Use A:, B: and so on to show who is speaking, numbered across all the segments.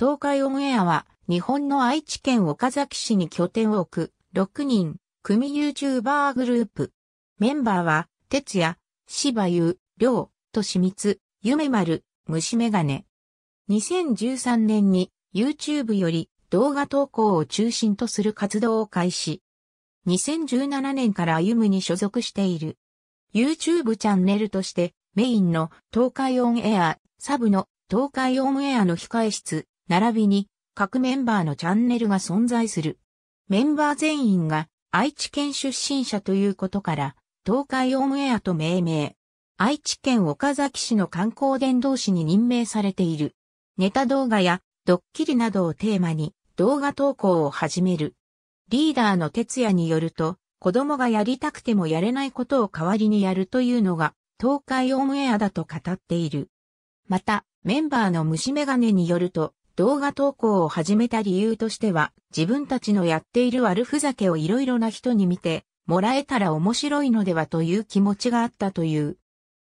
A: 東海オンエアは日本の愛知県岡崎市に拠点を置く6人組 YouTuber グループ。メンバーは、哲也、芝優、良、ょとしみつ、ゆめ虫眼鏡。2013年に YouTube より動画投稿を中心とする活動を開始。2017年から歩むに所属している。YouTube チャンネルとしてメインの東海オンエア、サブの東海オンエアの控え室、並びに各メンバーのチャンネルが存在する。メンバー全員が愛知県出身者ということから、東海オンエアと命名。愛知県岡崎市の観光伝道師に任命されている。ネタ動画やドッキリなどをテーマに動画投稿を始める。リーダーの哲也によると、子供がやりたくてもやれないことを代わりにやるというのが、東海オンエアだと語っている。また、メンバーの虫眼鏡によると、動画投稿を始めた理由としては、自分たちのやっている悪ふざけをいろいろな人に見て、もらえたら面白いのではという気持ちがあったという。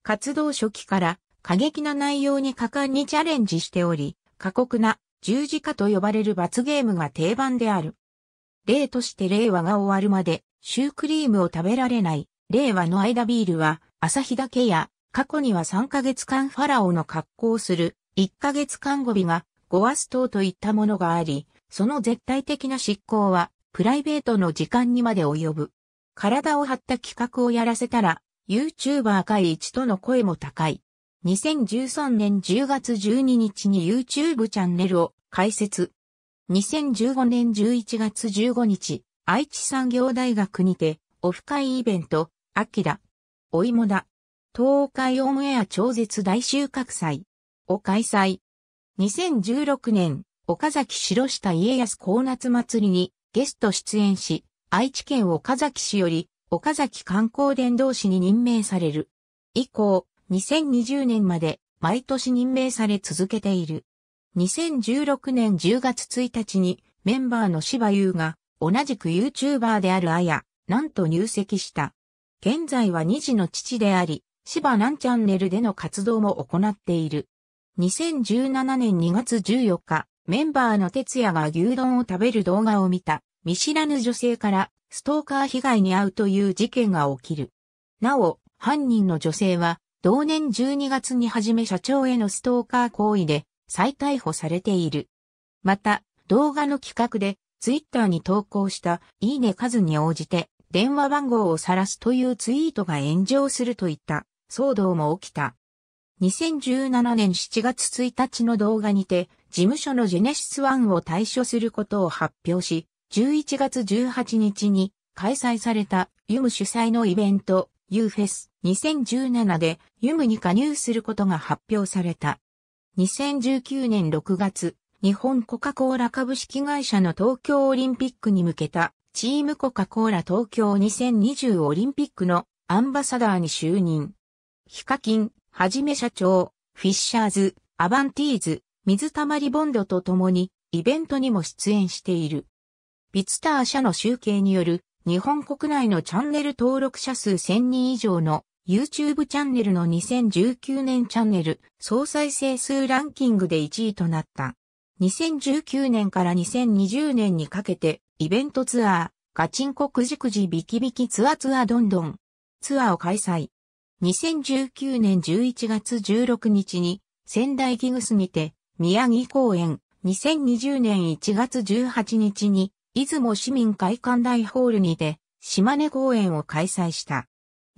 A: 活動初期から過激な内容に果敢にチャレンジしており、過酷な十字架と呼ばれる罰ゲームが定番である。例として令和が終わるまで、シュークリームを食べられない、令和の間ビールは、朝日だけや、過去には3ヶ月間ファラオの格好をする、1ヶ月間語尾がゴアス等といったものがあり、その絶対的な執行は、プライベートの時間にまで及ぶ。体を張った企画をやらせたら、YouTuber 会一との声も高い。2013年10月12日に YouTube チャンネルを開設。2015年11月15日、愛知産業大学にて、オフ会イベント、アキラ、お芋だ、東海オンエア超絶大収穫祭を開催。2016年、岡崎城下家康高夏祭りにゲスト出演し、愛知県岡崎市より岡崎観光伝道師に任命される。以降、2020年まで毎年任命され続けている。2016年10月1日にメンバーの柴優が同じく YouTuber であるあや、なんと入籍した。現在は2児の父であり、柴なんチャンネルでの活動も行っている。2017年2月14日、メンバーの哲也が牛丼を食べる動画を見た、見知らぬ女性からストーカー被害に遭うという事件が起きる。なお、犯人の女性は、同年12月に始め社長へのストーカー行為で再逮捕されている。また、動画の企画で、ツイッターに投稿したいいね数に応じて電話番号を晒すというツイートが炎上するといった騒動も起きた。2017年7月1日の動画にて、事務所のジェネシスワンを退所することを発表し、11月18日に開催されたユム主催のイベント、ユーフェス2017でユムに加入することが発表された。2019年6月、日本コカ・コーラ株式会社の東京オリンピックに向けたチームコカ・コーラ東京2020オリンピックのアンバサダーに就任。ヒカキン、はじめ社長、フィッシャーズ、アバンティーズ、水溜りボンドと共に、イベントにも出演している。ビツター社の集計による、日本国内のチャンネル登録者数1000人以上の YouTube チャンネルの2019年チャンネル総再生数ランキングで1位となった。2019年から2020年にかけてイベントツアー、ガチンコくじくじビキビキツアツアどんどんツアーを開催。2019年11月16日に仙台ギグスにて宮城公園、2020年1月18日に出雲市民会館大ホールにて島根公演を開催した。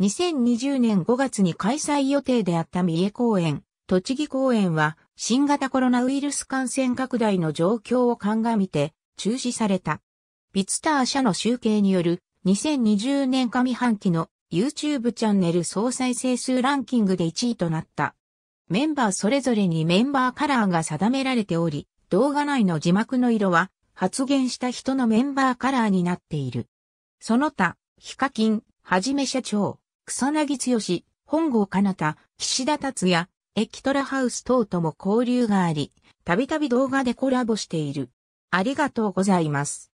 A: 2020年5月に開催予定であった三重公演、栃木公演は新型コロナウイルス感染拡大の状況を鑑みて中止された。ビツター社の集計による2020年上半期の YouTube チャンネル総再生数ランキングで1位となった。メンバーそれぞれにメンバーカラーが定められており、動画内の字幕の色は発言した人のメンバーカラーになっている。その他、ヒカキン、はじめ社長、草薙剛、本郷奏太、岸田達也、エキトラハウス等とも交流があり、たびたび動画でコラボしている。ありがとうございます。